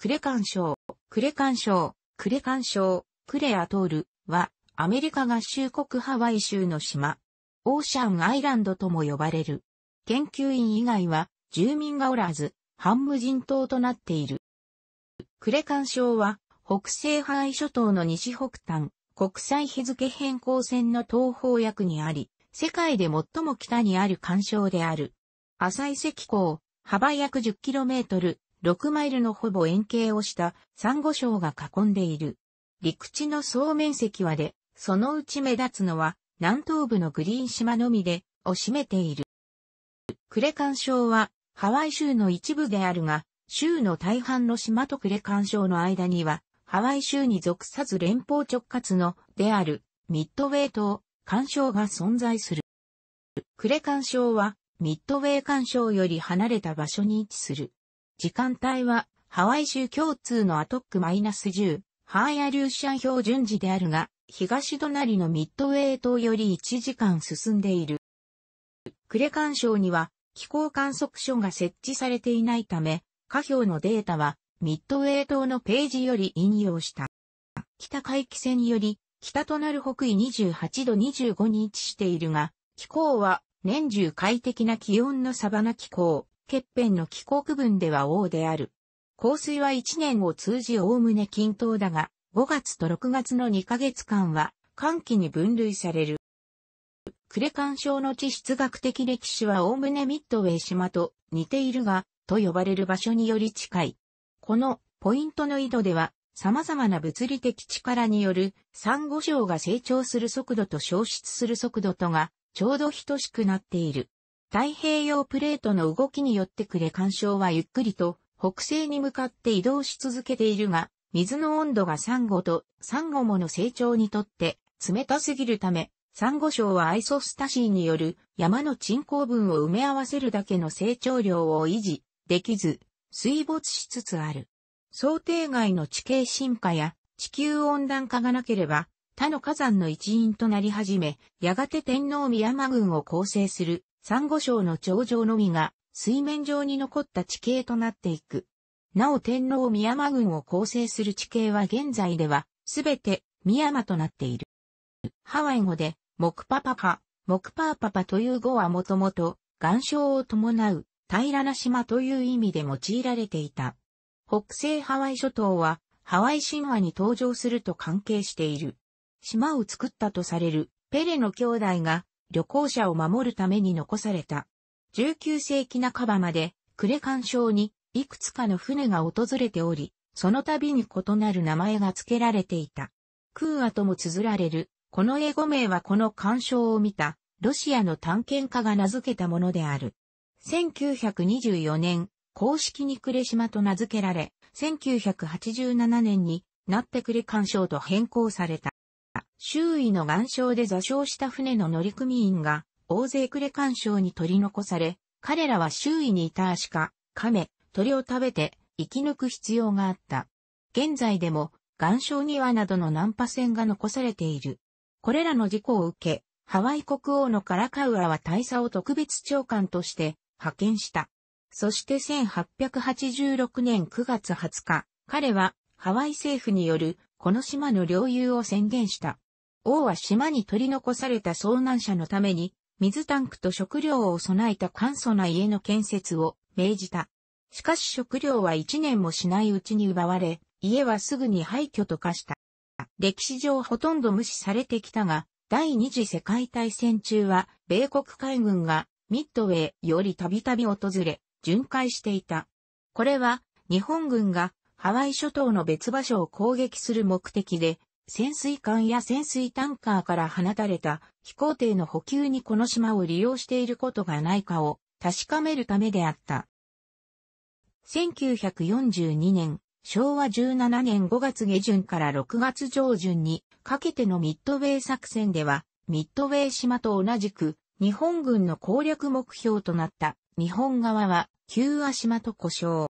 クレカン賞、クレカン賞、クレカン賞、クレアトールは、アメリカ合衆国ハワイ州の島。オーシャンアイランドとも呼ばれる。研究員以外は、住民がおらず、半無人島となっている。クレカン賞は、北西ハワイ諸島の西北端、国際日付変更線の東方役にあり、世界で最も北にある環礁である。浅い石港、幅約 10km、6マイルのほぼ円形をしたサンゴ礁が囲んでいる。陸地の総面積はで、そのうち目立つのは南東部のグリーン島のみで、を占めている。クレカン礁はハワイ州の一部であるが、州の大半の島とクレカン礁の間には、ハワイ州に属さず連邦直轄のであるミッドウェイ島、干渉が存在する。クレカン礁はミッドウェイ干渉より離れた場所に位置する。時間帯は、ハワイ州共通のアトック -10、ハーヤリューシャン標準時であるが、東隣のミッドウェイ島より1時間進んでいる。クレカン省には気候観測所が設置されていないため、下表のデータはミッドウェイ島のページより引用した。北海汽線より北となる北緯28度25に位置しているが、気候は年中快適な気温のサバナ気候、欠片の帰国分では王である。降水は1年を通じおおむね均等だが、5月と6月の2ヶ月間は、寒気に分類される。クレカン症の地質学的歴史はおおむねミッドウェー島と似ているが、と呼ばれる場所により近い。このポイントの緯度では、様々な物理的力による、珊瑚礁が成長する速度と消失する速度とが、ちょうど等しくなっている。太平洋プレートの動きによってくれ干渉はゆっくりと北西に向かって移動し続けているが、水の温度がサンゴとサンゴモの成長にとって冷たすぎるため、サンゴ礁はアイソスタシーによる山の沈降分を埋め合わせるだけの成長量を維持できず、水没しつつある。想定外の地形進化や地球温暖化がなければ他の火山の一員となり始め、やがて天皇宮間群を構成するサンゴ礁の頂上のみが水面上に残った地形となっていく。なお天皇宮山郡を構成する地形は現在ではすべて宮山となっている。ハワイ語で、モクパパパ、モクパーパパという語はもともと、岩礁を伴う平らな島という意味で用いられていた。北西ハワイ諸島は、ハワイ神話に登場すると関係している。島を作ったとされるペレの兄弟が旅行者を守るために残された。19世紀半ばまで、クレカン礁にいくつかの船が訪れており、その度に異なる名前が付けられていた。クーアとも綴られる、この英語名はこの干渉を見た、ロシアの探検家が名付けたものである。1924年、公式にクレ島と名付けられ、1987年になってクレ干渉と変更された。周囲の岩礁で座礁した船の乗組員が、大勢暮れ干礁に取り残され、彼らは周囲にいたアシカ、カメ、鳥を食べて生き抜く必要があった。現在でも、岩礁にはなどの難破船が残されている。これらの事故を受け、ハワイ国王のカラカウアは大佐を特別長官として派遣した。そして1886年9月20日、彼はハワイ政府によるこの島の領有を宣言した。王は島に取り残された遭難者のために、水タンクと食料を備えた簡素な家の建設を命じた。しかし食料は一年もしないうちに奪われ、家はすぐに廃墟と化した。歴史上ほとんど無視されてきたが、第二次世界大戦中は、米国海軍がミッドウェーよりたびたび訪れ、巡回していた。これは、日本軍がハワイ諸島の別場所を攻撃する目的で、潜水艦や潜水タンカーから放たれた飛行艇の補給にこの島を利用していることがないかを確かめるためであった。1942年、昭和17年5月下旬から6月上旬にかけてのミッドウェー作戦では、ミッドウェー島と同じく日本軍の攻略目標となった日本側は旧和島と故障。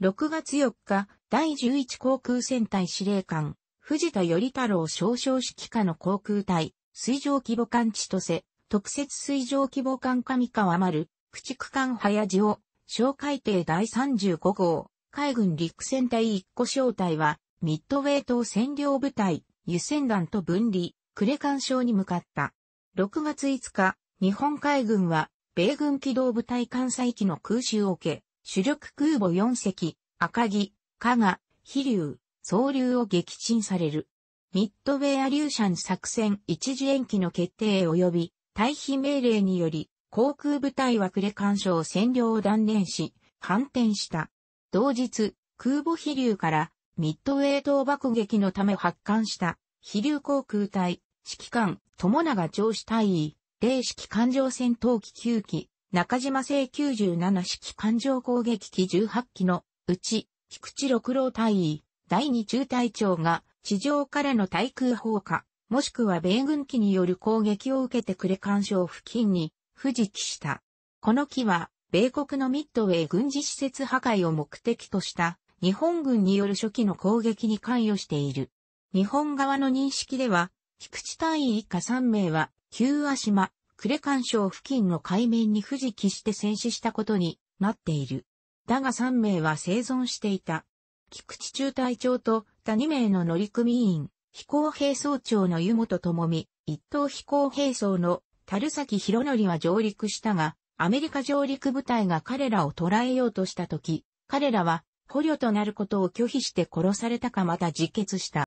6月4日、第11航空戦隊司令官、藤田頼太郎少将指揮下の航空隊、水上規模艦千歳、特設水上規模艦上川丸、駆逐艦早地を、小海艇第35号、海軍陸戦隊一個小隊は、ミッドウェイ島占領部隊、湯船団と分離、クレカンに向かった。6月5日、日本海軍は、米軍機動部隊艦載機の空襲を受け、主力空母4隻、赤城、加賀、飛竜、総流を撃沈される。ミッドウェイ・アリューシャン作戦一時延期の決定及び退避命令により航空部隊はクレ干渉占領を断念し、反転した。同日、空母飛竜からミッドウェイ島爆撃のため発艦した飛竜航空隊、指揮官、友永長子隊尉、霊式艦上戦闘機9機、中島製97式艦上攻撃機18機のうち、菊池六郎隊尉、第二中隊長が地上からの対空砲火、もしくは米軍機による攻撃を受けてれ干渉付近に不時帰した。この機は、米国のミッドウェー軍事施設破壊を目的とした日本軍による初期の攻撃に関与している。日本側の認識では、菊池隊員以下3名は、旧和島、カ干渉付近の海面に不時帰して戦死したことになっている。だが3名は生存していた。菊池中隊長と谷名の乗組員、飛行兵装長の湯本智美、一等飛行兵装の樽崎博則は上陸したが、アメリカ上陸部隊が彼らを捕らえようとした時、彼らは捕虜となることを拒否して殺されたかまた自決した。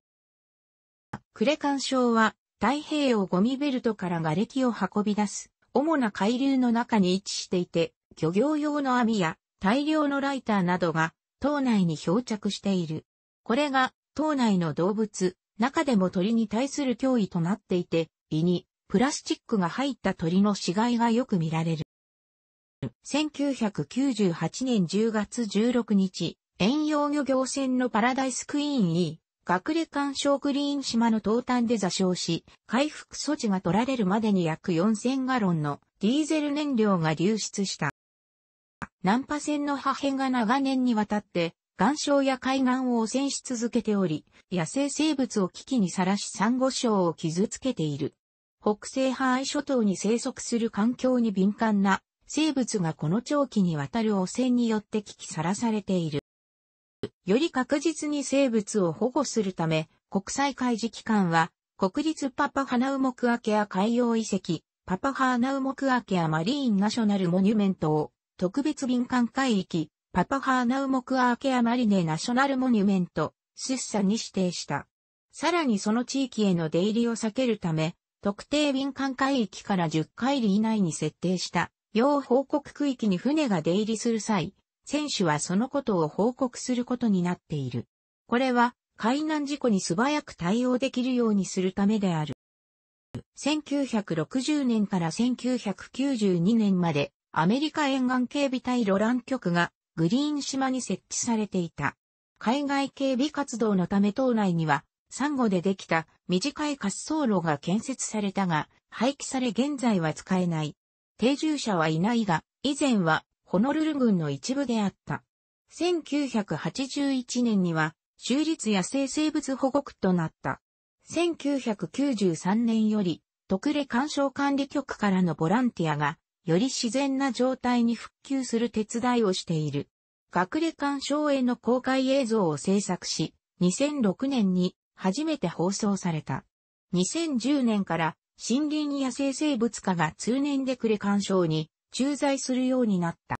クレカン礁は太平洋ゴミベルトから瓦礫を運び出す主な海流の中に位置していて、漁業用の網や大量のライターなどが島内に漂着している。これが島内の動物、中でも鳥に対する脅威となっていて、胃にプラスチックが入った鳥の死骸がよく見られる。1998年10月16日、遠洋漁業船のパラダイスクイーン E、学歴干渉グリーン島の東端で座礁し、回復措置が取られるまでに約4000ガロンのディーゼル燃料が流出した。南波線の破片が長年にわたって、岩礁や海岸を汚染し続けており、野生生物を危機にさらし珊瑚礁を傷つけている。北西ハワイ諸島に生息する環境に敏感な生物がこの長期にわたる汚染によって危機さらされている。より確実に生物を保護するため、国際海事機関は、国立パパハナウモクアケア海洋遺跡、パパハナウモクアケアマリーンナショナルモニュメントを特別敏感海域、パパハーナウモクアーケアマリネナショナルモニュメント、出産に指定した。さらにその地域への出入りを避けるため、特定敏感海域から10海里以内に設定した要報告区域に船が出入りする際、選手はそのことを報告することになっている。これは海難事故に素早く対応できるようにするためである。1960年から1992年までアメリカ沿岸警備隊ロラン局がグリーン島に設置されていた。海外警備活動のため島内には、サンゴでできた短い滑走路が建設されたが、廃棄され現在は使えない。定住者はいないが、以前はホノルル軍の一部であった。1981年には、州立野生生物保護区となった。1993年より、特例干渉管理局からのボランティアがより自然な状態に復旧する手伝いをしている。学霊館省への公開映像を制作し、2006年に初めて放送された。2010年から森林野生生物科が通年でクレカン症に駐在するようになった。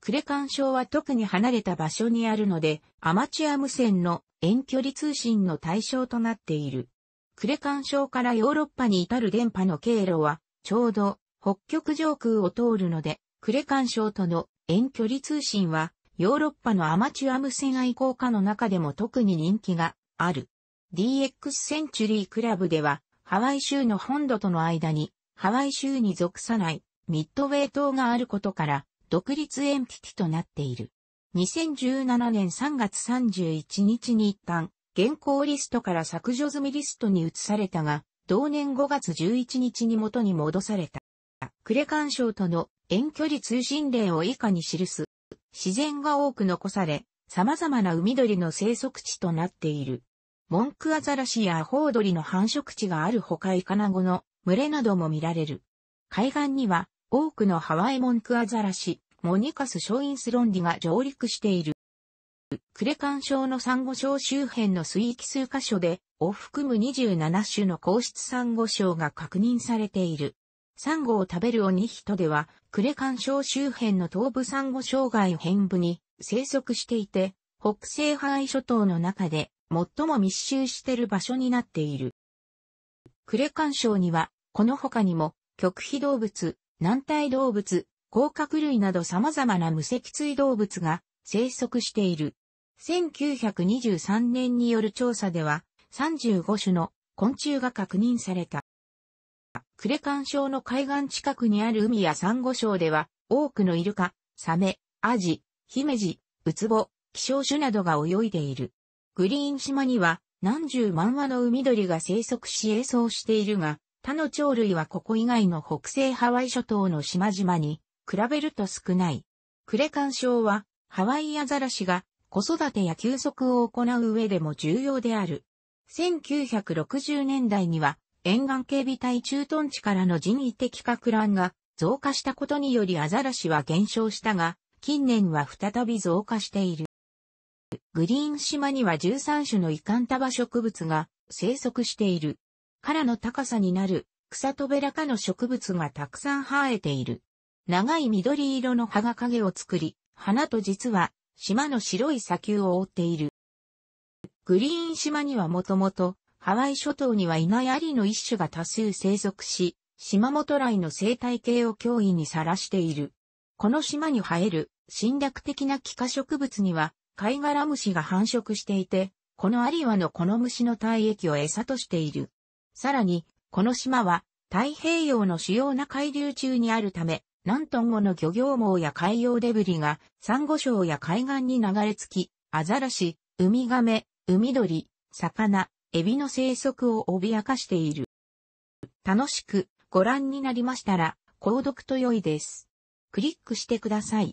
クレカン症は特に離れた場所にあるので、アマチュア無線の遠距離通信の対象となっている。クレカン症からヨーロッパに至る電波の経路は、ちょうど北極上空を通るので、クレカン省との遠距離通信は、ヨーロッパのアマチュア無線愛好家の中でも特に人気がある。DX センチュリークラブでは、ハワイ州の本土との間に、ハワイ州に属さないミッドウェイ島があることから、独立エンティティとなっている。2017年3月31日に一旦、現行リストから削除済みリストに移されたが、同年5月11日に元に戻された。クレカン省との遠距離通信例を以下に記す。自然が多く残され、様々な海鳥の生息地となっている。モンクアザラシやアホウドリの繁殖地があるほかイカナゴの群れなども見られる。海岸には多くのハワイモンクアザラシ、モニカスショインスロンディが上陸している。クレカン礁のサンゴ礁周辺の水域数箇所で、を含む27種の皇室サンゴ礁が確認されている。サンゴを食べるオニヒトでは、クレカン礁周辺の東部サンゴ障害辺部に生息していて、北西ハワイ諸島の中で最も密集している場所になっている。クレカン礁には、この他にも、極秘動物、軟体動物、甲殻類など様々な無脊椎動物が生息している。1923年による調査では、35種の昆虫が確認された。クレカン礁の海岸近くにある海やサンゴ礁では、多くのイルカ、サメ、アジ、ヒメジ、ウツボ、希少種などが泳いでいる。グリーン島には何十万羽の海鳥が生息し営巣しているが、他の鳥類はここ以外の北西ハワイ諸島の島々に比べると少ない。クレカン礁はハワイアザラシが子育てや休息を行う上でも重要である。1960年代には沿岸警備隊駐屯地からの人為的か乱が増加したことによりアザラシは減少したが、近年は再び増加している。グリーン島には13種のイカンタバ植物が生息している。からの高さになる草とべらかの植物がたくさん生えている。長い緑色の葉が影を作り、花と実は島の白い砂丘を覆っている。グリーン島にはもともとハワイ諸島にはいないアリの一種が多数生息し、島本来の生態系を脅威にさらしている。この島に生える侵略的な気化植物には、貝殻虫が繁殖していて、このアリワのこの虫の体液を餌としている。さらに、この島は太平洋の主要な海流中にあるため、何トンもの漁業網や海洋デブリが、サンゴ礁や海岸に流れ着き、アザラシ、ウミガメ、海鳥、魚、エビの生息を脅かしている。楽しくご覧になりましたら、購読と良いです。クリックしてください。